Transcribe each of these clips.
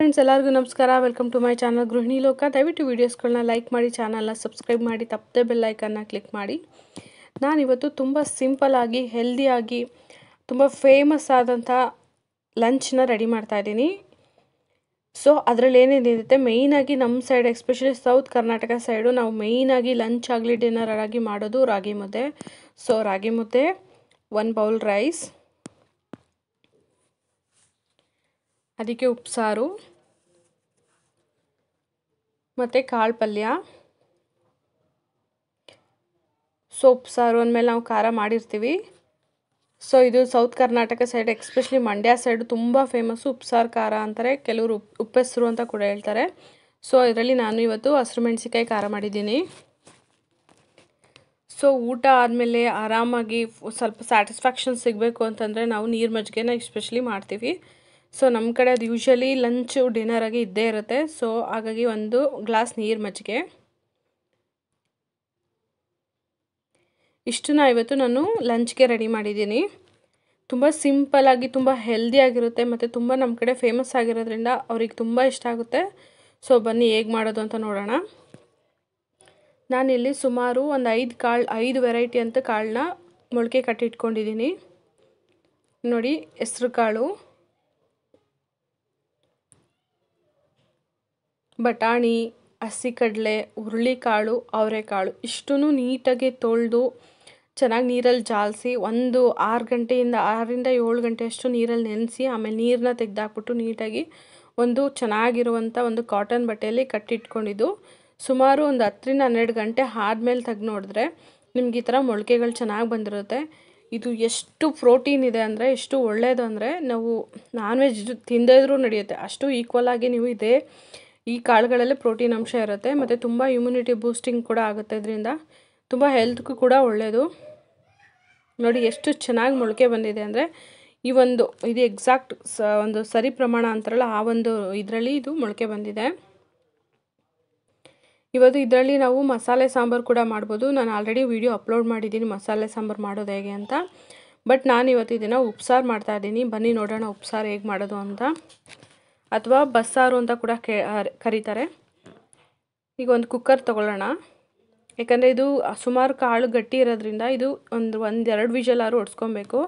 friends ಎಲ್ಲರಿಗೂ ನಮಸ್ಕಾರ welcome to my channel ಗೃಹಿಣಿ ಲೋಕ ದಯವಿಟ್ಟು ವೀಡಿಯೋಸ್ಗಳನ್ನ ಲೈಕ್ ಮಾಡಿ ಚಾನಲ್ನ ಸಬ್ಸ್ಕ್ರೈಬ್ ಮಾಡಿ ತಪ್ಪದೆ ಬೆಲ್ಲೈಕನ್ನ ಕ್ಲಿಕ್ ಮಾಡಿ ನಾನಿವತ್ತು ತುಂಬ ಸಿಂಪಲ್ಲಾಗಿ ಹೆಲ್ದಿಯಾಗಿ ತುಂಬ ಫೇಮಸ್ ಆದಂಥ ಲಂಚ್ನ ರೆಡಿ ಮಾಡ್ತಾಯಿದ್ದೀನಿ ಸೊ ಅದರಲ್ಲಿ ಏನೇನಿರುತ್ತೆ ಮೇಯ್ನಾಗಿ ನಮ್ಮ side especially south Karnataka side ನಾವು ಮೇಯ್ನಾಗಿ ಲಂಚ್ ಆಗಲಿ ಡಿನ್ನರ್ ಆಗಿ ಮಾಡೋದು ರಾಗಿ ಮುದ್ದೆ ಸೊ ರಾಗಿ ಮುದ್ದೆ ಒನ್ ಬೌಲ್ ರೈಸ್ ಅದಕ್ಕೆ ಉಪ್ಸಾರು ಮತ್ತು ಕಾಳು ಪಲ್ಯ ಸೊಪ್ಪು ಸಾರು ಅಂದಮೇಲೆ ನಾವು ಖಾರ ಮಾಡಿರ್ತೀವಿ ಸೊ ಇದು south Karnataka side especially Mandya side ತುಂಬ ಫೇಮಸ್ಸು ಉಪ್ಸಾರು ಖಾರ ಅಂತಾರೆ ಕೆಲವರು ಉಪ್ ಉಪ್ಪೆಸರು ಅಂತ ಕೂಡ ಹೇಳ್ತಾರೆ ಸೊ ಇದರಲ್ಲಿ ನಾನು ಇವತ್ತು ಹಸಿರು ಮೆಣಸಿಕಾಯಿ ಖಾರ ಮಾಡಿದ್ದೀನಿ ಸೊ ಊಟ ಆದಮೇಲೆ ಆರಾಮಾಗಿ ಸ್ವಲ್ಪ ಸ್ಯಾಟಿಸ್ಫ್ಯಾಕ್ಷನ್ ಸಿಗಬೇಕು ಅಂತಂದರೆ ನಾವು ನೀರು ಮಜ್ಜಿಗೆನ ಎಸ್ಪೆಷಲಿ ಮಾಡ್ತೀವಿ ಸೊ ನಮ್ಮ ಕಡೆ ಅದು ಯೂಶ್ವಲಿ ಲಂಚು ಡಿನ್ನರಾಗಿ ಇದ್ದೇ ಇರುತ್ತೆ ಸೊ ಹಾಗಾಗಿ ಒಂದು ಗ್ಲಾಸ್ ನೀರು ಮಜ್ಜಿಗೆ ಇಷ್ಟನ್ನ ಇವತ್ತು ನಾನು ಲಂಚ್ಗೆ ರೆಡಿ ಮಾಡಿದ್ದೀನಿ ತುಂಬ ಸಿಂಪಲ್ಲಾಗಿ ತುಂಬ ಹೆಲ್ದಿಯಾಗಿರುತ್ತೆ ಮತ್ತು ತುಂಬ ನಮ್ಮ ಕಡೆ ಫೇಮಸ್ ಆಗಿರೋದ್ರಿಂದ ಅವ್ರಿಗೆ ತುಂಬ ಇಷ್ಟ ಆಗುತ್ತೆ ಸೊ ಬನ್ನಿ ಹೇಗೆ ಮಾಡೋದು ಅಂತ ನೋಡೋಣ ನಾನಿಲ್ಲಿ ಸುಮಾರು ಒಂದು ಐದು ಕಾಳು ಐದು ವೆರೈಟಿ ಅಂತ ಕಾಳನ್ನ ಮೊಳಕೆ ಕಟ್ಟಿಟ್ಕೊಂಡಿದ್ದೀನಿ ನೋಡಿ ಹೆಸ್ರು ಕಾಳು ಬಟಾಣಿ ಹಸಿಕಡಲೆ ಹುರುಳಿಕಾಳು ಅವರೆಕಾಳು ಇಷ್ಟೂ ನೀಟಾಗಿ ತೊಳೆದು ಚೆನ್ನಾಗಿ ನೀರಲ್ಲಿ ಜಾಲಿಸಿ ಒಂದು ಆರು ಗಂಟೆಯಿಂದ ಆರರಿಂದ ಏಳು ಗಂಟೆಯಷ್ಟು ನೀರಲ್ಲಿ ನೆನೆಸಿ ಆಮೇಲೆ ನೀರನ್ನ ತೆಗೆದಾಕ್ಬಿಟ್ಟು ನೀಟಾಗಿ ಒಂದು ಚೆನ್ನಾಗಿರುವಂಥ ಒಂದು ಕಾಟನ್ ಬಟ್ಟೆಯಲ್ಲಿ ಕಟ್ಟಿಟ್ಕೊಂಡಿದ್ದು ಸುಮಾರು ಒಂದು ಹತ್ತರಿಂದ ಹನ್ನೆರಡು ಗಂಟೆ ಆದಮೇಲೆ ತೆಗೆದು ನೋಡಿದ್ರೆ ನಿಮ್ಗೆ ಈ ಥರ ಮೊಳಕೆಗಳು ಚೆನ್ನಾಗಿ ಬಂದಿರುತ್ತೆ ಇದು ಎಷ್ಟು ಪ್ರೋಟೀನ್ ಇದೆ ಅಂದರೆ ಎಷ್ಟು ಒಳ್ಳೆಯದು ಅಂದರೆ ನಾವು ನಾನ್ ವೆಜ್ ತಿಂದಿದ್ರೂ ನಡೆಯುತ್ತೆ ಅಷ್ಟು ಈಕ್ವಲಾಗಿ ನೀವು ಇದೇ ಈ ಕಾಳುಗಳಲ್ಲಿ ಪ್ರೋಟೀನ್ ಅಂಶ ಇರುತ್ತೆ ಮತ್ತು ತುಂಬ ಇಮ್ಯುನಿಟಿ ಬೂಸ್ಟಿಂಗ್ ಕೂಡ ಆಗುತ್ತೆ ಇದರಿಂದ ತುಂಬ ಹೆಲ್ತ್ಗೂ ಕೂಡ ಒಳ್ಳೆಯದು ನೋಡಿ ಎಷ್ಟು ಚೆನ್ನಾಗಿ ಮೊಳಕೆ ಬಂದಿದೆ ಅಂದರೆ ಈ ಒಂದು ಇದು ಎಕ್ಸಾಕ್ಟ್ ಸ ಒಂದು ಸರಿ ಪ್ರಮಾಣ ಅಂತಾರಲ್ಲ ಆ ಒಂದು ಇದರಲ್ಲಿ ಇದು ಮೊಳಕೆ ಬಂದಿದೆ ಇವತ್ತು ಇದರಲ್ಲಿ ನಾವು ಮಸಾಲೆ ಸಾಂಬಾರು ಕೂಡ ಮಾಡ್ಬೋದು ನಾನು ಆಲ್ರೆಡಿ ವಿಡಿಯೋ ಅಪ್ಲೋಡ್ ಮಾಡಿದ್ದೀನಿ ಮಸಾಲೆ ಸಾಂಬಾರು ಮಾಡೋದು ಹೇಗೆ ಅಂತ ಬಟ್ ನಾನು ಇವತ್ತು ಇದನ್ನು ಉಪ್ಸಾರು ಮಾಡ್ತಾಯಿದ್ದೀನಿ ಬನ್ನಿ ನೋಡೋಣ ಉಪ್ಸಾರು ಹೇಗೆ ಮಾಡೋದು ಅಂತ ಅಥವಾ ಬಸ್ಸಾರು ಅಂತ ಕೂಡ ಕರೀತಾರೆ ಈಗ ಒಂದು ಕುಕ್ಕರ್ ತೊಗೊಳ್ಳೋಣ ಯಾಕಂದರೆ ಇದು ಸುಮಾರು ಕಾಳು ಗಟ್ಟಿ ಇರೋದ್ರಿಂದ ಇದು ಒಂದು ಒಂದೆರಡು ವಿಜಲ್ ಆರು ಒಡ್ಸ್ಕೊಬೇಕು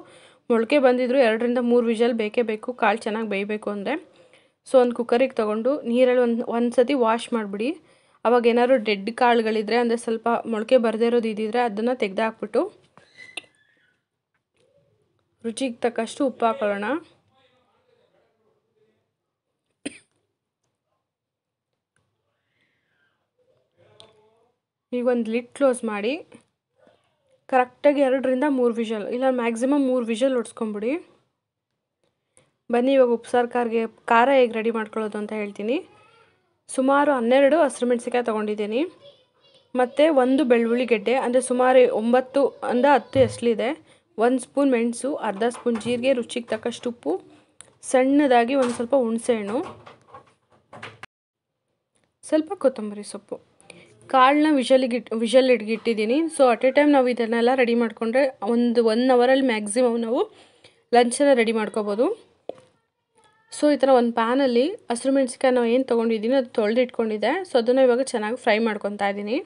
ಮೊಳಕೆ ಬಂದಿದ್ರು ಎರಡರಿಂದ ಮೂರು ವಿಜಲ್ ಬೇಕೇ ಬೇಕು ಕಾಳು ಚೆನ್ನಾಗಿ ಬೇಯಬೇಕು ಅಂದರೆ ಸೊ ಒಂದು ಕುಕ್ಕರಿಗೆ ತೊಗೊಂಡು ನೀರಲ್ಲಿ ಒಂದು ಒಂದು ಸತಿ ವಾಶ್ ಮಾಡಿಬಿಡಿ ಅವಾಗ ಏನಾದರೂ ಡೆಡ್ ಕಾಳುಗಳಿದ್ರೆ ಅಂದರೆ ಸ್ವಲ್ಪ ಮೊಳಕೆ ಬರದೇ ಇರೋದು ಇದ್ದಿದ್ರೆ ಅದನ್ನು ತೆಗೆದಾಕ್ಬಿಟ್ಟು ರುಚಿಗೆ ತಕ್ಕಷ್ಟು ಉಪ್ಪು ಹಾಕೊಳ್ಳೋಣ ಈಗ ಒಂದು ಲಿಟ್ ಕ್ಲೋಸ್ ಮಾಡಿ ಕರೆಕ್ಟಾಗಿ ಎರಡರಿಂದ ಮೂರು ವಿಷಲ್ ಇಲ್ಲ ಮ್ಯಾಕ್ಸಿಮಮ್ ಮೂರು ವಿಷಲ್ ಹೊಡ್ಸ್ಕೊಂಬಿಡಿ ಬನ್ನಿ ಇವಾಗ ಉಪ್ಸಾರು ಖಾರ್ಗೆ ಖಾರ ಹೇಗೆ ರೆಡಿ ಮಾಡ್ಕೊಳ್ಳೋದು ಅಂತ ಹೇಳ್ತೀನಿ ಸುಮಾರು ಹನ್ನೆರಡು ಹಸಿರು ಮೆಣಸಿಕಾಯಿ ತೊಗೊಂಡಿದ್ದೀನಿ ಮತ್ತು ಒಂದು ಬೆಳ್ಳುಳ್ಳಿ ಗೆಡ್ಡೆ ಅಂದರೆ ಸುಮಾರು ಒಂಬತ್ತು ಅಂದ ಹತ್ತು ಎಸ್ಲಿದೆ ಒಂದು ಸ್ಪೂನ್ ಮೆಣಸು ಅರ್ಧ ಸ್ಪೂನ್ ಜೀರಿಗೆ ರುಚಿಗೆ ತಕ್ಕಷ್ಟು ಉಪ್ಪು ಸಣ್ಣದಾಗಿ ಒಂದು ಸ್ವಲ್ಪ ಹುಣಸೆಹಣ್ಣು ಸ್ವಲ್ಪ ಕೊತ್ತಂಬರಿ ಸೊಪ್ಪು ಕಾಳನ್ನ ವಿಷಲಿಗಿಟ್ ವಿಷಲ್ ಇಟ್ಗಿಟ್ಟಿದ್ದೀನಿ ಸೊ ಅಟ್ ಎ ಟೈಮ್ ನಾವು ಇದನ್ನೆಲ್ಲ ರೆಡಿ ಮಾಡಿಕೊಂಡ್ರೆ ಒಂದು ಒನ್ ಅವರಲ್ಲಿ ಮ್ಯಾಕ್ಸಿಮಮ್ ನಾವು ಲಂಚನ್ನು ರೆಡಿ ಮಾಡ್ಕೋಬೋದು ಸೊ ಈ ಥರ ಒಂದು ಪ್ಯಾನಲ್ಲಿ ಹಸಿರು ಮೆಣಸಿಕಾಯಿ ನಾವು ಏನು ತೊಗೊಂಡಿದ್ದೀನಿ ಅದು ತೊಳೆದು ಇಟ್ಕೊಂಡಿದ್ದೆ ಸೊ ಅದನ್ನು ಇವಾಗ ಚೆನ್ನಾಗಿ ಫ್ರೈ ಮಾಡ್ಕೊತಾ ಇದ್ದೀನಿ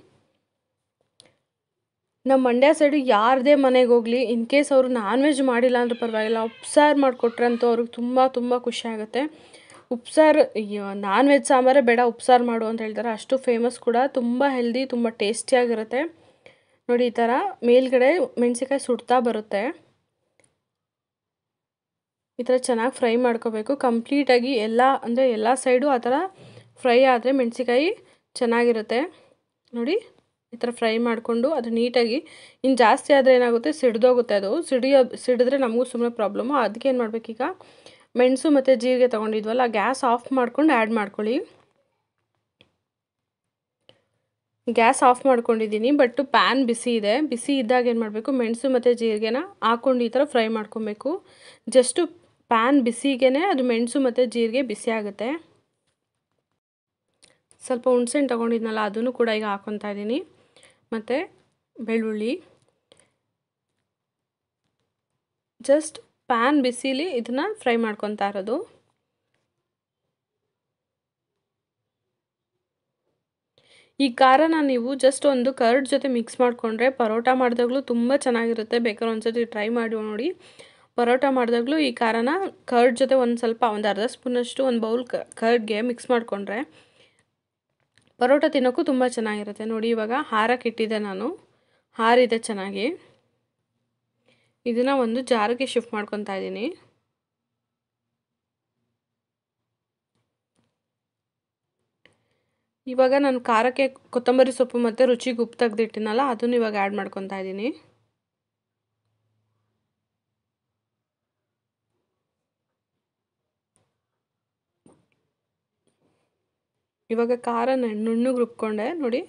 ನಮ್ಮ ಮಂಡ್ಯ ಸೈಡು ಯಾರದೇ ಮನೆಗೆ ಹೋಗಲಿ ಇನ್ ಕೇಸ್ ಅವರು ನಾನ್ ವೆಜ್ ಮಾಡಿಲ್ಲ ಅಂದ್ರೆ ಪರವಾಗಿಲ್ಲ ಅಬ್ಸರ್ವ್ ಮಾಡಿಕೊಟ್ರೆ ಅಂತೂ ಅವ್ರಿಗೆ ತುಂಬ ತುಂಬ ಖುಷಿ ಆಗುತ್ತೆ ಉಪ್ಸಾರು ನಾನ್ ವೆಜ್ ಸಾಂಬಾರೇ ಬೇಡ ಉಪ್ಸಾರು ಮಾಡು ಅಂತ ಹೇಳ್ತಾರೆ ಅಷ್ಟು ಫೇಮಸ್ ಕೂಡ ತುಂಬ ಹೆಲ್ದಿ ತುಂಬ ಟೇಸ್ಟಿಯಾಗಿರುತ್ತೆ ನೋಡಿ ಈ ಥರ ಮೇಲ್ಗಡೆ ಮೆಣಸಿನ್ಕಾಯಿ ಸುಡ್ತಾ ಬರುತ್ತೆ ಈ ಥರ ಚೆನ್ನಾಗಿ ಫ್ರೈ ಮಾಡ್ಕೋಬೇಕು ಕಂಪ್ಲೀಟಾಗಿ ಎಲ್ಲ ಅಂದರೆ ಎಲ್ಲ ಸೈಡು ಆ ಥರ ಫ್ರೈ ಆದರೆ ಮೆಣಸಿಕಾಯಿ ಚೆನ್ನಾಗಿರುತ್ತೆ ನೋಡಿ ಈ ಥರ ಫ್ರೈ ಮಾಡಿಕೊಂಡು ಅದು ನೀಟಾಗಿ ಇನ್ನು ಜಾಸ್ತಿ ಆದರೆ ಏನಾಗುತ್ತೆ ಸಿಡ್ದೋಗುತ್ತೆ ಅದು ಸಿಡಿಯೋ ಸಿಡಿದ್ರೆ ನಮಗೂ ಸುಮ್ಮನೆ ಪ್ರಾಬ್ಲಮ್ಮು ಅದಕ್ಕೆ ಏನು ಮಾಡಬೇಕೀಗ ಮೆಣಸು ಮತ್ತು ಜೀರಿಗೆ ತೊಗೊಂಡಿದ್ವಲ್ಲ ಗ್ಯಾಸ್ ಆಫ್ ಮಾಡ್ಕೊಂಡು ಆ್ಯಡ್ ಮಾಡ್ಕೊಳ್ಳಿ ಗ್ಯಾಸ್ ಆಫ್ ಮಾಡ್ಕೊಂಡಿದ್ದೀನಿ ಬಟ್ ಪ್ಯಾನ್ ಬಿಸಿ ಇದೆ ಬಿಸಿ ಇದ್ದಾಗ ಏನು ಮಾಡಬೇಕು ಮೆಣಸು ಮತ್ತು ಜೀರಿಗೆನ ಹಾಕ್ಕೊಂಡು ಈ ಥರ ಫ್ರೈ ಮಾಡ್ಕೊಬೇಕು ಜಸ್ಟು ಪ್ಯಾನ್ ಬಿಸಿಗೆ ಅದು ಮೆಣಸು ಮತ್ತು ಜೀರಿಗೆ ಬಿಸಿ ಆಗುತ್ತೆ ಸ್ವಲ್ಪ ಹಣ್ಣು ತೊಗೊಂಡಿದ್ನಲ್ಲ ಅದನ್ನು ಕೂಡ ಈಗ ಹಾಕೊತಾ ಇದ್ದೀನಿ ಮತ್ತು ಬೆಳ್ಳುಳ್ಳಿ ಜಸ್ಟ್ ಪ್ಯಾನ್ ಬಿಸಿಲಿ ಇದನ್ನ ಫ್ರೈ ಮಾಡ್ಕೊತಾ ಇರೋದು ಈ ಖಾರನ ನೀವು ಜಸ್ಟ್ ಒಂದು ಕರ್ಡ್ ಜೊತೆ ಮಿಕ್ಸ್ ಮಾಡಿಕೊಂಡ್ರೆ ಪರೋಟ ಮಾಡಿದಾಗಲೂ ತುಂಬ ಚೆನ್ನಾಗಿರುತ್ತೆ ಬೇಕಾದ್ರೆ ಒಂದ್ಸತಿ ಟ್ರೈ ಮಾಡಿ ನೋಡಿ ಪರೋಟ ಮಾಡಿದಾಗಲೂ ಈ ಖಾರನ ಕರ್ಡ್ ಜೊತೆ ಒಂದು ಸ್ವಲ್ಪ ಒಂದು ಅರ್ಧ ಸ್ಪೂನಷ್ಟು ಒಂದು ಬೌಲ್ ಕರ್ಡ್ಗೆ ಮಿಕ್ಸ್ ಮಾಡಿಕೊಂಡ್ರೆ ಪರೋಟ ತಿನ್ನೋಕ್ಕೂ ತುಂಬ ಚೆನ್ನಾಗಿರುತ್ತೆ ನೋಡಿ ಇವಾಗ ಹಾರಕ್ಕೆ ಇಟ್ಟಿದ್ದೆ ನಾನು ಹಾರಿದೆ ಚೆನ್ನಾಗಿ ಇದನ್ನು ಒಂದು ಜಾರಿಗೆ ಶಿಫ್ಟ್ ಮಾಡ್ಕೊತಾ ಇದ್ದೀನಿ ಇವಾಗ ನಾನು ಖಾರಕ್ಕೆ ಕೊತ್ತಂಬರಿ ಸೊಪ್ಪು ಮತ್ತು ರುಚಿಗೆ ಗುಪ್ ತೆಗೆದಿಟ್ಟಿನಲ್ಲ ಅದನ್ನು ಇವಾಗ ಆ್ಯಡ್ ಮಾಡ್ಕೊತಾ ಇದ್ದೀನಿ ಇವಾಗ ಖಾರ ನುಣ್ಣಗೆ ರುಬ್ಕೊಂಡೆ ನೋಡಿ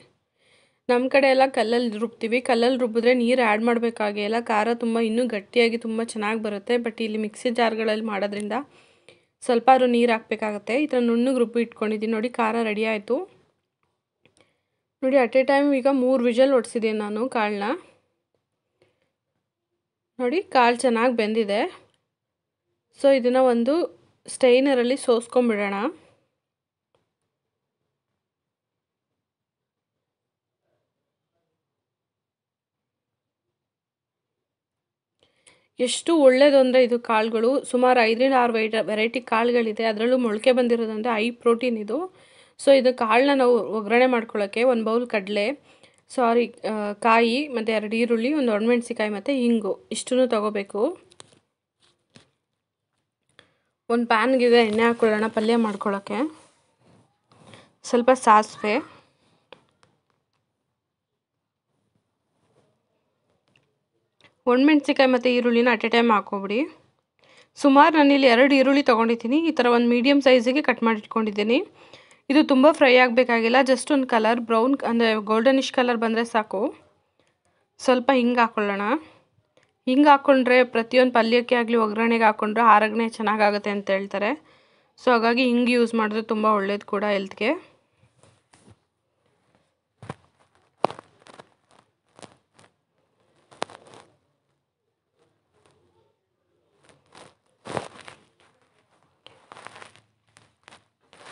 ನಮ್ಮ ಕಡೆ ಎಲ್ಲ ಕಲ್ಲಲ್ಲಿ ರುಬ್ತೀವಿ ಕಲ್ಲಲ್ಲಿ ರುಬ್ಬಿದ್ರೆ ನೀರು ಆ್ಯಡ್ ಮಾಡಬೇಕಾಗಿಲ್ಲ ಖಾರ ತುಂಬ ಇನ್ನೂ ಗಟ್ಟಿಯಾಗಿ ತುಂಬ ಚೆನ್ನಾಗಿ ಬರುತ್ತೆ ಬಟ್ ಇಲ್ಲಿ ಮಿಕ್ಸಿ ಜಾರ್ಗಳಲ್ಲಿ ಮಾಡೋದ್ರಿಂದ ಸ್ವಲ್ಪ ಆದರೂ ನೀರು ಹಾಕಬೇಕಾಗತ್ತೆ ಈ ಥರ ನುಣ್ಣಗೆ ರುಬ್ಬಿ ಇಟ್ಕೊಂಡಿದ್ದೀನಿ ನೋಡಿ ಖಾರ ರೆಡಿ ಆಯಿತು ನೋಡಿ ಅಟ್ ಎ ಟೈಮ್ ಈಗ ಮೂರು ವಿಜಲ್ ಓಡಿಸಿದ್ದೀನಿ ನಾನು ಕಾಳನ್ನ ನೋಡಿ ಕಾಳು ಚೆನ್ನಾಗಿ ಬೆಂದಿದೆ ಸೊ ಇದನ್ನು ಒಂದು ಸ್ಟೈನರಲ್ಲಿ ಸೋಸ್ಕೊಂಬಿಡೋಣ ಎಷ್ಟು ಒಳ್ಳೆಯದು ಅಂದರೆ ಇದು ಕಾಳುಗಳು ಸುಮಾರು ಐದರಿಂದ ಆರು ವೈಟ ವೆರೈಟಿ ಕಾಳುಗಳಿದೆ ಅದರಲ್ಲೂ ಮೊಳಕೆ ಬಂದಿರೋದಂದರೆ ಐ ಪ್ರೋಟೀನ್ ಇದು ಸೊ ಇದು ಕಾಳನ್ನ ನಾವು ಒಗ್ಗರಣೆ ಮಾಡ್ಕೊಳ್ಳೋಕ್ಕೆ ಒಂದು ಬೌಲ್ ಕಡಲೆ ಸಾರಿ ಕಾಯಿ ಮತ್ತು ಎರಡು ಈರುಳ್ಳಿ ಒಂದು ಒಣಮೆಣಸಿಕಾಯಿ ಮತ್ತು ಹಿಂಗು ಇಷ್ಟನ್ನು ತಗೋಬೇಕು ಒಂದು ಪ್ಯಾನ್ಗಿದೆ ಎಣ್ಣೆ ಹಾಕ್ಕೊಳ್ಳೋಣ ಪಲ್ಯ ಮಾಡ್ಕೊಳ್ಳೋಕ್ಕೆ ಸ್ವಲ್ಪ ಸಾಸಿವೆ ಒಣಮೆಣ್ಸಿಕಾಯಿ ಮತ್ತು ಈರುಳ್ಳಿನ ಅಟ್ ಎ ಟೈಮ್ ಹಾಕೋಬಿಡಿ ಸುಮಾರು ನಾನಿಲ್ಲಿ ಎರಡು ಈರುಳ್ಳಿ ತೊಗೊಂಡಿದ್ದೀನಿ ಈ ಥರ ಒಂದು ಮೀಡಿಯಮ್ ಸೈಜಿಗೆ ಕಟ್ ಮಾಡಿಟ್ಕೊಂಡಿದ್ದೀನಿ ಇದು ತುಂಬ ಫ್ರೈ ಆಗಬೇಕಾಗಿಲ್ಲ ಜಸ್ಟ್ ಒಂದು ಕಲರ್ ಬ್ರೌನ್ ಅಂದರೆ ಗೋಲ್ಡನಿಷ್ ಕಲರ್ ಬಂದರೆ ಸಾಕು ಸ್ವಲ್ಪ ಹಿಂಗೆ ಹಾಕ್ಕೊಳ್ಳೋಣ ಹಿಂಗೆ ಹಾಕ್ಕೊಂಡ್ರೆ ಪ್ರತಿಯೊಂದು ಪಲ್ಯಕ್ಕೆ ಆಗಲಿ ಒಗ್ಗರಣೆಗೆ ಹಾಕ್ಕೊಂಡ್ರೆ ಆರೋಗ್ಯ ಚೆನ್ನಾಗಾಗುತ್ತೆ ಅಂತ ಹೇಳ್ತಾರೆ ಸೊ ಹಾಗಾಗಿ ಹಿಂಗೆ ಯೂಸ್ ಮಾಡಿದ್ರೆ ತುಂಬ ಒಳ್ಳೇದು ಕೂಡ ಹೆಲ್ತ್ಗೆ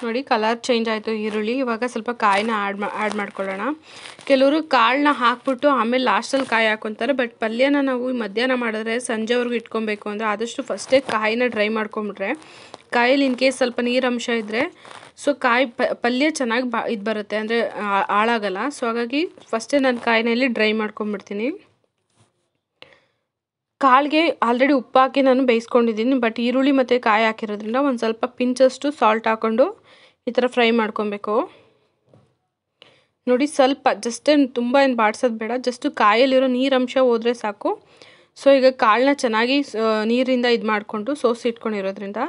ನೋಡಿ ಕಲರ್ ಚೇಂಜ್ ಆಯಿತು ಈರುಳ್ಳಿ ಇವಾಗ ಸ್ವಲ್ಪ ಕಾಯಿನ ಆ್ಯಡ್ ಮಾ ಆ್ಯಡ್ ಮಾಡ್ಕೊಳ್ಳೋಣ ಕೆಲವರು ಕಾಳನ್ನ ಹಾಕ್ಬಿಟ್ಟು ಆಮೇಲೆ ಲಾಸ್ಟಲ್ಲಿ ಕಾಯಿ ಹಾಕೊತಾರೆ ಬಟ್ ಪಲ್ಯನ ನಾವು ಮಧ್ಯಾಹ್ನ ಮಾಡಿದ್ರೆ ಸಂಜೆವರೆಗೂ ಇಟ್ಕೊಬೇಕು ಅಂದರೆ ಆದಷ್ಟು ಫಸ್ಟೇ ಕಾಯಿನ ಡ್ರೈ ಮಾಡ್ಕೊಂಬಿಟ್ರೆ ಕಾಯಲ್ಲಿ ಇನ್ ಕೇಸ್ ಸ್ವಲ್ಪ ಅಂಶ ಇದ್ದರೆ ಸೊ ಕಾಯಿ ಪಲ್ಯ ಚೆನ್ನಾಗಿ ಬಾ ಇದು ಬರುತ್ತೆ ಅಂದರೆ ಹಾಳಾಗಲ್ಲ ಸೊ ಹಾಗಾಗಿ ಫಸ್ಟೇ ನಾನು ಕಾಯಿನಲ್ಲಿ ಡ್ರೈ ಮಾಡ್ಕೊಂಬಿಡ್ತೀನಿ ಕಾಳಿಗೆ ಆಲ್ರೆಡಿ ಉಪ್ಪು ಹಾಕಿ ನಾನು ಬೇಯಿಸ್ಕೊಂಡಿದ್ದೀನಿ ಬಟ್ ಈರುಳ್ಳಿ ಮತ್ತು ಕಾಯಿ ಹಾಕಿರೋದ್ರಿಂದ ಒಂದು ಸ್ವಲ್ಪ ಪಿಂಚಷ್ಟು ಸಾಲ್ಟ್ ಹಾಕ್ಕೊಂಡು ಈ ಥರ ಫ್ರೈ ಮಾಡ್ಕೊಬೇಕು ನೋಡಿ ಸ್ವಲ್ಪ ಜಸ್ಟ್ ತುಂಬ ಏನು ಬಾಡಿಸೋದು ಬೇಡ ಜಸ್ಟು ಕಾಯಲ್ಲಿರೋ ನೀರಂಶ ಹೋದರೆ ಸಾಕು ಸೊ ಈಗ ಕಾಳನ್ನ ಚೆನ್ನಾಗಿ ನೀರಿಂದ ಇದು ಮಾಡಿಕೊಂಡು ಸೋಸಿ ಇಟ್ಕೊಂಡಿರೋದ್ರಿಂದ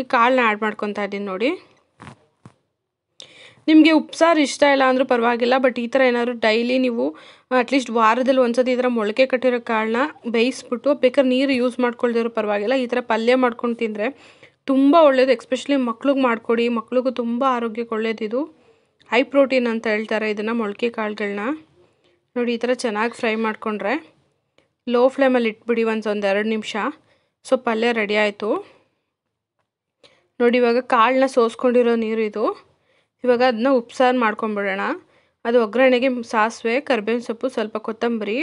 ಈ ಕಾಳನ್ನ ಆ್ಯಡ್ ಮಾಡ್ಕೊತಾ ಇದ್ದೀನಿ ನೋಡಿ ನಿಮಗೆ ಉಪ್ಸಾರು ಇಷ್ಟ ಇಲ್ಲ ಅಂದರೂ ಪರವಾಗಿಲ್ಲ ಬಟ್ ಈ ಥರ ಏನಾದರೂ ಡೈಲಿ ನೀವು ಅಟ್ಲೀಸ್ಟ್ ವಾರದಲ್ಲಿ ಒಂದು ಸತಿ ಈ ಥರ ಮೊಳಕೆ ಕಟ್ಟಿರೋ ಕಾಳನ್ನ ಬೇಯಿಸ್ಬಿಟ್ಟು ಬೇಕಾದ್ರೆ ನೀರು ಯೂಸ್ ಮಾಡ್ಕೊಳ್ದಿರೋ ಪರವಾಗಿಲ್ಲ ಈ ಥರ ಪಲ್ಯ ಮಾಡ್ಕೊಂಡು ತಿಂದರೆ ತುಂಬ ಒಳ್ಳೇದು ಎಕ್ಸ್ಪೆಷಲಿ ಮಕ್ಳಿಗೆ ಮಾಡಿಕೊಡಿ ಮಕ್ಳಿಗೂ ತುಂಬ ಆರೋಗ್ಯಕ್ಕೆ ಒಳ್ಳೇದಿದು ಹೈ ಪ್ರೋಟೀನ್ ಅಂತ ಹೇಳ್ತಾರೆ ಇದನ್ನು ಮೊಳಕೆ ಕಾಳುಗಳನ್ನ ನೋಡಿ ಈ ಥರ ಚೆನ್ನಾಗಿ ಫ್ರೈ ಮಾಡಿಕೊಂಡ್ರೆ ಲೋ ಫ್ಲೇಮಲ್ಲಿ ಇಟ್ಬಿಡಿ ಒಂದು ಒಂದು ಎರಡು ನಿಮಿಷ ಸೊ ಪಲ್ಯ ರೆಡಿ ಆಯಿತು ನೋಡಿ ಇವಾಗ ಕಾಳನ್ನ ಸೋಸ್ಕೊಂಡಿರೋ ನೀರು ಇದು ಇವಾಗ ಅದನ್ನ ಉಪ್ಸಾರು ಮಾಡ್ಕೊಂಬಿಡೋಣ ಅದು ಒಗ್ಗರಣೆಗೆ ಸಾಸಿವೆ ಕರ್ಬೇವಿನ ಸೊಪ್ಪು ಸ್ವಲ್ಪ ಕೊತ್ತಂಬರಿ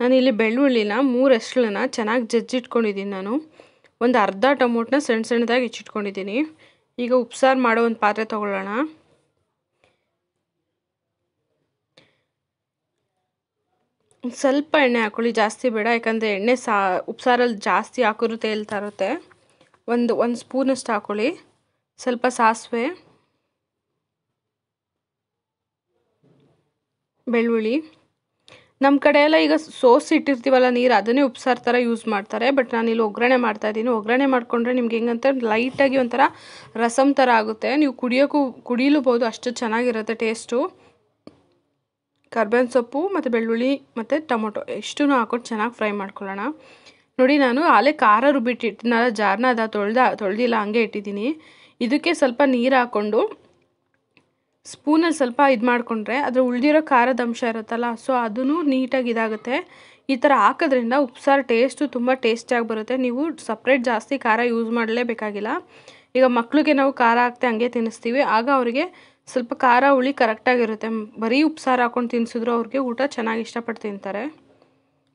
ನಾನು ಇಲ್ಲಿ ಬೆಳ್ಳುಳ್ಳಿನ ಮೂರು ಹೆಸ್ಳನ್ನ ಚೆನ್ನಾಗಿ ಜಜ್ಜಿಟ್ಕೊಂಡಿದ್ದೀನಿ ನಾನು ಒಂದು ಅರ್ಧ ಟೊಮೊಟೊನ ಸಣ್ಣ ಸಣ್ಣದಾಗಿ ಹೆಚ್ಚಿಟ್ಕೊಂಡಿದ್ದೀನಿ ಈಗ ಉಪ್ಸಾರು ಮಾಡೋ ಒಂದು ಪಾತ್ರೆ ತೊಗೊಳ್ಳೋಣ ಸ್ವಲ್ಪ ಎಣ್ಣೆ ಹಾಕೊಳ್ಳಿ ಜಾಸ್ತಿ ಬೇಡ ಯಾಕಂದರೆ ಎಣ್ಣೆ ಸಾ ಉಪ್ಸಾರಲ್ಲಿ ಜಾಸ್ತಿ ಹಾಕೋರು ತೇಲ್ತಾ ಇರುತ್ತೆ ಒಂದು ಒಂದು ಸ್ಪೂನಷ್ಟು ಹಾಕೊಳ್ಳಿ ಸ್ವಲ್ಪ ಸಾಸಿವೆ ಬೆಳ್ಳುಳ್ಳಿ ನಮ್ಮ ಕಡೆ ಎಲ್ಲ ಈಗ ಸೋಸ್ ಇಟ್ಟಿರ್ತೀವಲ್ಲ ನೀರು ಅದನ್ನೇ ಉಪ್ಸಾರು ಥರ ಯೂಸ್ ಮಾಡ್ತಾರೆ ಬಟ್ ನಾನಿಲ್ಲಿ ಒಗ್ಗರಣೆ ಮಾಡ್ತಾ ಇದ್ದೀನಿ ಒಗ್ಗರಣೆ ಮಾಡಿಕೊಂಡ್ರೆ ನಿಮ್ಗೆ ಹೆಂಗಂತ ಲೈಟಾಗಿ ಒಂಥರ ರಸಮ್ ಥರ ಆಗುತ್ತೆ ನೀವು ಕುಡಿಯೋಕ್ಕೂ ಕುಡಿಯಲೂಬೋದು ಅಷ್ಟು ಚೆನ್ನಾಗಿರುತ್ತೆ ಟೇಸ್ಟು ಕರ್ಬೇವಿನ ಸೊಪ್ಪು ಮತ್ತು ಬೆಳ್ಳುಳ್ಳಿ ಮತ್ತು ಟೊಮೊಟೊ ಇಷ್ಟೂ ಹಾಕೊಂಡು ಚೆನ್ನಾಗಿ ಫ್ರೈ ಮಾಡ್ಕೊಳ್ಳೋಣ ನೋಡಿ ನಾನು ಆಲೆ ಖಾರ ನಾನು ಜಾರ್ನ ಅದ ತೊಳೆದ ತೊಳೆದಿಲ್ಲ ಹಂಗೆ ಇಟ್ಟಿದ್ದೀನಿ ಇದಕ್ಕೆ ಸ್ವಲ್ಪ ನೀರು ಹಾಕ್ಕೊಂಡು ಸ್ಪೂನಲ್ಲಿ ಸ್ವಲ್ಪ ಇದು ಮಾಡಿಕೊಂಡ್ರೆ ಅದರ ಉಳಿದಿರೋ ಖಾರದ ಅಂಶ ಇರುತ್ತಲ್ಲ ಸೊ ಅದನ್ನು ನೀಟಾಗಿ ಇದಾಗುತ್ತೆ ಈ ಥರ ಹಾಕೋದ್ರಿಂದ ಉಪ್ಸಾರು ಟೇಸ್ಟು ತುಂಬ ಟೇಸ್ಟಿಯಾಗಿ ಬರುತ್ತೆ ನೀವು ಸಪ್ರೇಟ್ ಜಾಸ್ತಿ ಖಾರ ಯೂಸ್ ಮಾಡಲೇಬೇಕಾಗಿಲ್ಲ ಈಗ ಮಕ್ಳಿಗೆ ನಾವು ಖಾರ ಹಾಕ್ತೆ ಹಂಗೆ ತಿನ್ನಿಸ್ತೀವಿ ಆಗ ಅವರಿಗೆ ಸ್ವಲ್ಪ ಖಾರ ಹುಳಿ ಕರೆಕ್ಟಾಗಿರುತ್ತೆ ಬರೀ ಉಪ್ಸಾರು ಹಾಕ್ಕೊಂಡು ತಿನ್ನಿಸಿದ್ರು ಅವ್ರಿಗೆ ಊಟ ಚೆನ್ನಾಗಿ ಇಷ್ಟಪಟ್ಟು ತಿಂತಾರೆ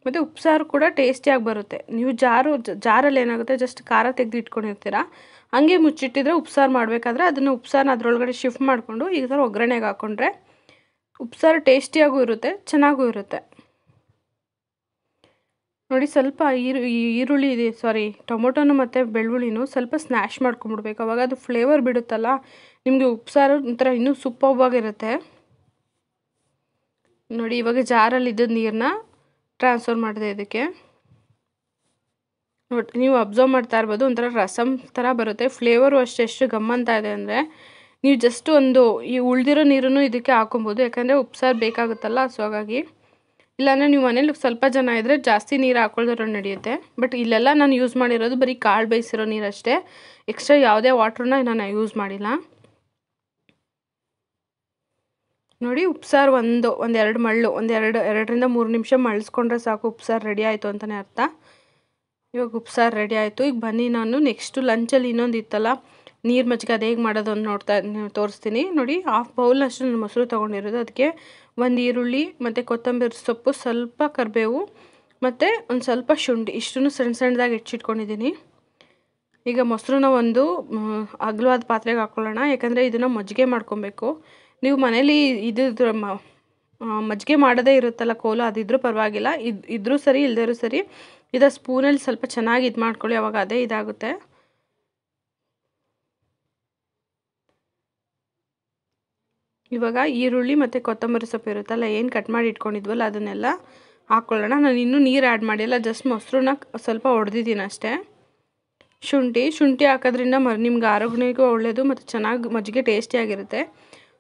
ಮತ್ತು ಉಪ್ಸಾರು ಕೂಡ ಟೇಸ್ಟಿಯಾಗಿ ಬರುತ್ತೆ ನೀವು ಜಾರು ಜಾರಲ್ಲಿ ಏನಾಗುತ್ತೆ ಜಸ್ಟ್ ಖಾರ ತೆಗೆದು ಇಟ್ಕೊಂಡಿರ್ತೀರ ಹಂಗೆ ಮುಚ್ಚಿಟ್ಟಿದ್ರೆ ಉಪ್ಸಾರು ಮಾಡಬೇಕಾದ್ರೆ ಅದನ್ನು ಉಪ್ಸಾರನ ಅದರೊಳಗಡೆ ಶಿಫ್ಟ್ ಮಾಡಿಕೊಂಡು ಈ ಥರ ಒಗ್ಗರಣೆಗೆ ಹಾಕ್ಕೊಂಡ್ರೆ ಉಪ್ಸಾರು ಟೇಸ್ಟಿಯಾಗೂ ಇರುತ್ತೆ ಚೆನ್ನಾಗೂ ಇರುತ್ತೆ ನೋಡಿ ಸ್ವಲ್ಪ ಈರು ಈರುಳ್ಳಿ ಇದೆ ಸಾರಿ ಟೊಮೊಟೊನು ಮತ್ತು ಬೆಳ್ಳುಳ್ಳಿನು ಸ್ವಲ್ಪ ಸ್ನ್ಯಾಶ್ ಮಾಡ್ಕೊಂಬಿಡ್ಬೇಕು ಅವಾಗ ಅದು ಫ್ಲೇವರ್ ಬಿಡುತ್ತಲ್ಲ ನಿಮಗೆ ಉಪ್ಸಾರು ಒಂಥರ ಇನ್ನೂ ಸೂಪರ್ವಾಗಿರುತ್ತೆ ನೋಡಿ ಇವಾಗ ಜಾರಲ್ಲಿ ಇದ್ದ ನೀರನ್ನ ಟ್ರಾನ್ಸ್ಫರ್ ಮಾಡಿದೆ ಇದಕ್ಕೆ ನೋಡಿ ನೀವು ಅಬ್ಸರ್ವ್ ಮಾಡ್ತಾ ಇರ್ಬೋದು ಒಂಥರ ರಸಮ್ ಥರ ಬರುತ್ತೆ ಫ್ಲೇವರು ಅಷ್ಟೆ ಎಷ್ಟು ಗಮ್ಮಂತ ಇದೆ ಅಂದರೆ ನೀವು ಜಸ್ಟ್ ಒಂದು ಈ ಉಳಿದಿರೋ ನೀರನ್ನು ಇದಕ್ಕೆ ಹಾಕೊಬೋದು ಯಾಕಂದರೆ ಉಪ್ಸಾರು ಬೇಕಾಗುತ್ತಲ್ಲ ಸೊ ಹಾಗಾಗಿ ಇಲ್ಲಾಂದರೆ ನೀವು ಮನೇಲಿ ಸ್ವಲ್ಪ ಜನ ಇದ್ದರೆ ಜಾಸ್ತಿ ನೀರು ಹಾಕೊಳ್ದಿರೋ ನಡೆಯುತ್ತೆ ಬಟ್ ಇಲ್ಲೆಲ್ಲ ನಾನು ಯೂಸ್ ಮಾಡಿರೋದು ಬರೀ ಕಾಳು ಬೇಯಿಸಿರೋ ನೀರಷ್ಟೇ ಎಕ್ಸ್ಟ್ರಾ ಯಾವುದೇ ವಾಟ್ರನ್ನ ನಾನು ಯೂಸ್ ಮಾಡಿಲ್ಲ ನೋಡಿ ಉಪ್ಸಾರು ಒಂದು ಒಂದೆರಡು ಮಳ್ಳು ಒಂದೆರಡು ಎರಡರಿಂದ ಮೂರು ನಿಮಿಷ ಮಳ್ಸ್ಕೊಂಡ್ರೆ ಸಾಕು ಉಪ್ಸಾರು ರೆಡಿ ಆಯಿತು ಅಂತಲೇ ಅರ್ಥ ಇವಾಗ ಉಪ್ಸಾರು ರೆಡಿ ಆಯಿತು ಈಗ ಬನ್ನಿ ನಾನು ನೆಕ್ಸ್ಟು ಲಂಚಲ್ಲಿ ಇನ್ನೊಂದು ಇತ್ತಲ್ಲ ನೀರು ಮಜ್ಜಿಗೆ ಅದು ಹೇಗೆ ಮಾಡೋದು ಅಂತ ನೋಡ್ತಾ ತೋರಿಸ್ತೀನಿ ನೋಡಿ ಹಾಫ್ ಬೌಲ್ನಷ್ಟು ನಾನು ಮೊಸರು ತೊಗೊಂಡಿರೋದು ಅದಕ್ಕೆ ಒಂದು ಈರುಳ್ಳಿ ಮತ್ತು ಕೊತ್ತಂಬರಿ ಸೊಪ್ಪು ಸ್ವಲ್ಪ ಕರಿಬೇವು ಮತ್ತು ಒಂದು ಸ್ವಲ್ಪ ಶುಂಠಿ ಇಷ್ಟನ್ನು ಸಣ್ಣ ಸಣ್ಣದಾಗಿ ಹೆಚ್ಚಿಟ್ಕೊಂಡಿದ್ದೀನಿ ಈಗ ಮೊಸರನ್ನ ಒಂದು ಅಗಲವಾದ ಪಾತ್ರೆಗೆ ಹಾಕ್ಕೊಳ್ಳೋಣ ಯಾಕಂದರೆ ಇದನ್ನು ಮಜ್ಜಿಗೆ ಮಾಡ್ಕೊಬೇಕು ನೀವು ಮನೇಲಿ ಇದಿದ್ರ ಮಜ್ಜಿಗೆ ಮಾಡೋದೇ ಇರುತ್ತಲ್ಲ ಕೋಲು ಅದಿದ್ರೂ ಪರವಾಗಿಲ್ಲ ಇದು ಇದ್ರೂ ಸರಿ ಇಲ್ಲದೇರೂ ಸರಿ ಇದು ಸ್ಪೂನಲ್ಲಿ ಸ್ವಲ್ಪ ಚೆನ್ನಾಗಿ ಇದು ಮಾಡ್ಕೊಳ್ಳಿ ಅವಾಗ ಅದೇ ಇದಾಗುತ್ತೆ ಇವಾಗ ಈರುಳ್ಳಿ ಮತ್ತು ಕೊತ್ತಂಬರಿ ಸೊಪ್ಪು ಇರುತ್ತಲ್ಲ ಏನು ಕಟ್ ಮಾಡಿ ಇಟ್ಕೊಂಡಿದ್ವಲ್ಲ ಅದನ್ನೆಲ್ಲ ಹಾಕ್ಕೊಳ್ಳೋಣ ನಾನು ಇನ್ನೂ ನೀರು ಆ್ಯಡ್ ಮಾಡಿಲ್ಲ ಜಸ್ಟ್ ಮೊಸರನ್ನ ಸ್ವಲ್ಪ ಹೊಡೆದಿದ್ದೀನಿ ಅಷ್ಟೇ ಶುಂಠಿ ಶುಂಠಿ ಹಾಕೋದ್ರಿಂದ ಮ ನಿಮ್ಗೆ ಆರೋಗ್ಯಕ್ಕೂ ಒಳ್ಳೆಯದು ಮತ್ತು ಚೆನ್ನಾಗಿ ಮಜ್ಜಿಗೆ ಟೇಸ್ಟಿಯಾಗಿರುತ್ತೆ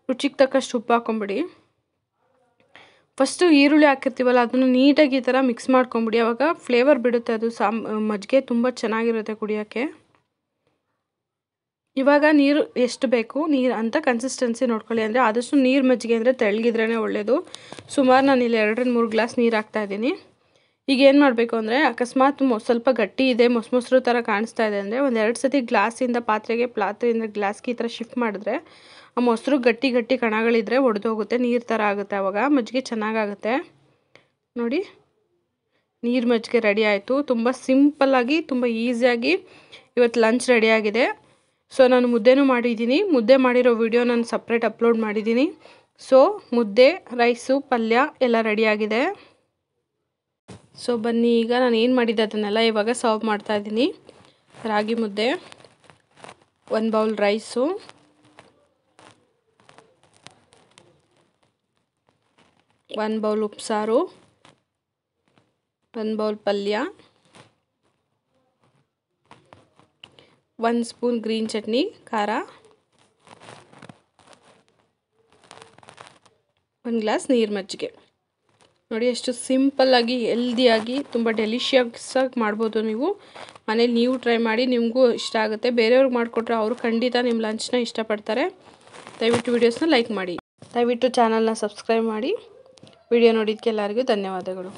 ರುಚಿಗೆ ತಕ್ಕಷ್ಟು ಉಪ್ಪು ಹಾಕ್ಕೊಂಬಿಡಿ ಫಸ್ಟು ಈರುಳ್ಳಿ ಹಾಕಿರ್ತೀವಲ್ಲ ಅದನ್ನು ನೀಟಾಗಿ ಈ ಥರ ಮಿಕ್ಸ್ ಮಾಡ್ಕೊಂಬಿಡಿ ಆವಾಗ ಫ್ಲೇವರ್ ಬಿಡುತ್ತೆ ಅದು ಸಾಮ್ ಮಜ್ಜಿಗೆ ತುಂಬ ಚೆನ್ನಾಗಿರುತ್ತೆ ಕುಡಿಯೋಕ್ಕೆ ಇವಾಗ ನೀರು ಎಷ್ಟು ಬೇಕು ನೀರು ಅಂತ ಕನ್ಸಿಸ್ಟೆನ್ಸಿ ನೋಡ್ಕೊಳ್ಳಿ ಅಂದರೆ ಆದಷ್ಟು ನೀರು ಮಜ್ಜಿಗೆ ಅಂದರೆ ತೆಳ್ಳಗಿದ್ರೇ ಒಳ್ಳೆಯದು ಸುಮಾರು ನಾನು ಇಲ್ಲಿ ಎರಡರಿಂದ ಮೂರು ಗ್ಲಾಸ್ ನೀರು ಹಾಕ್ತಾಯಿದ್ದೀನಿ ಈಗ ಏನು ಮಾಡಬೇಕು ಅಂದರೆ ಅಕಸ್ಮಾತ್ ಸ್ವಲ್ಪ ಗಟ್ಟಿ ಇದೆ ಮೊಸ ಮೊಸರು ಥರ ಕಾಣಿಸ್ತಾ ಇದೆ ಅಂದರೆ ಒಂದು ಎರಡು ಸತಿ ಗ್ಲಾಸಿಂದ ಪಾತ್ರೆಗೆ ಪಾತ್ರೆಯಿಂದ ಗ್ಲಾಸ್ಗೆ ಈ ಥರ ಶಿಫ್ಟ್ ಮಾಡಿದ್ರೆ ಆ ಮೊಸರು ಗಟ್ಟಿ ಗಟ್ಟಿ ಕಣಗಳಿದ್ರೆ ಒಡೆದೋಗುತ್ತೆ ನೀರು ಥರ ಆಗುತ್ತೆ ಆವಾಗ ಮಜ್ಜಿಗೆ ಚೆನ್ನಾಗಾಗುತ್ತೆ ನೋಡಿ ನೀರು ಮಜ್ಜಿಗೆ ರೆಡಿ ಆಯಿತು ತುಂಬ ಸಿಂಪಲ್ಲಾಗಿ ತುಂಬ ಈಸಿಯಾಗಿ ಇವತ್ತು ಲಂಚ್ ರೆಡಿಯಾಗಿದೆ ಸೊ ನಾನು ಮುದ್ದೆನೂ ಮಾಡಿದ್ದೀನಿ ಮುದ್ದೆ ಮಾಡಿರೋ ವಿಡಿಯೋ ನಾನು ಸಪ್ರೇಟ್ ಅಪ್ಲೋಡ್ ಮಾಡಿದ್ದೀನಿ ಸೊ ಮುದ್ದೆ ರೈಸು ಪಲ್ಯ ಎಲ್ಲ ರೆಡಿಯಾಗಿದೆ ಸೊ ಬನ್ನಿ ಈಗ ನಾನು ಏನು ಮಾಡಿದ್ದೆ ಅದನ್ನೆಲ್ಲ ಇವಾಗ ಸರ್ವ್ ಮಾಡ್ತಾಯಿದ್ದೀನಿ ರಾಗಿ ಮುದ್ದೆ ಒಂದು ಬೌಲ್ ರೈಸು ಒನ್ ಬೌಲ್ ಉಪ್ಸಾರು ಒನ್ ಬೌಲ್ ಪಲ್ಯ ಒಂದು ಸ್ಪೂನ್ ಗ್ರೀನ್ ಚಟ್ನಿ ಖಾರ ಒಂದು ಗ್ಲಾಸ್ ನೀರು ಮಜ್ಜಿಗೆ ನೋಡಿ ಎಷ್ಟು ಸಿಂಪಲ್ಲಾಗಿ ಹೆಲ್ದಿಯಾಗಿ ತುಂಬ ಡೆಲಿಷಿಯಸ್ಸಾಗಿ ಮಾಡ್ಬೋದು ನೀವು ಮನೇಲಿ ನೀವು ಟ್ರೈ ಮಾಡಿ ನಿಮಗೂ ಇಷ್ಟ ಆಗುತ್ತೆ ಬೇರೆಯವ್ರಿಗೆ ಮಾಡಿಕೊಟ್ರೆ ಅವರು ಖಂಡಿತ ನಿಮ್ಮ ಲಂಚ್ನ ಇಷ್ಟಪಡ್ತಾರೆ ದಯವಿಟ್ಟು ವೀಡಿಯೋಸ್ನ ಲೈಕ್ ಮಾಡಿ ದಯವಿಟ್ಟು ಚಾನಲ್ನ ಸಬ್ಸ್ಕ್ರೈಬ್ ಮಾಡಿ ವಿಡಿಯೋ ನೋಡಿದ್ದಕ್ಕೆ ಎಲ್ಲರಿಗೂ ಧನ್ಯವಾದಗಳು